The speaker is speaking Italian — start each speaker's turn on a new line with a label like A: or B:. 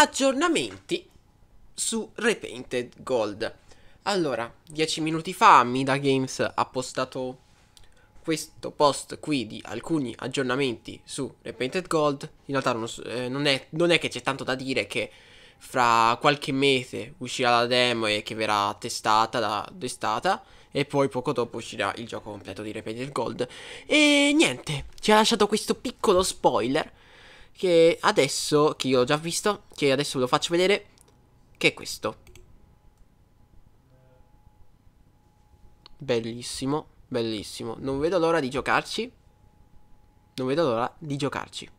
A: aggiornamenti su Repainted Gold. Allora, dieci minuti fa Mida Games ha postato questo post qui di alcuni aggiornamenti su Repainted Gold. In realtà non, eh, non, è, non è, che c'è tanto da dire che fra qualche mese uscirà la demo e che verrà testata da testata e poi poco dopo uscirà il gioco completo di Repainted Gold. E niente, ci ha lasciato questo piccolo spoiler che adesso, che io ho già visto, che adesso ve lo faccio vedere, che è questo. Bellissimo, bellissimo. Non vedo l'ora di giocarci. Non vedo l'ora di giocarci.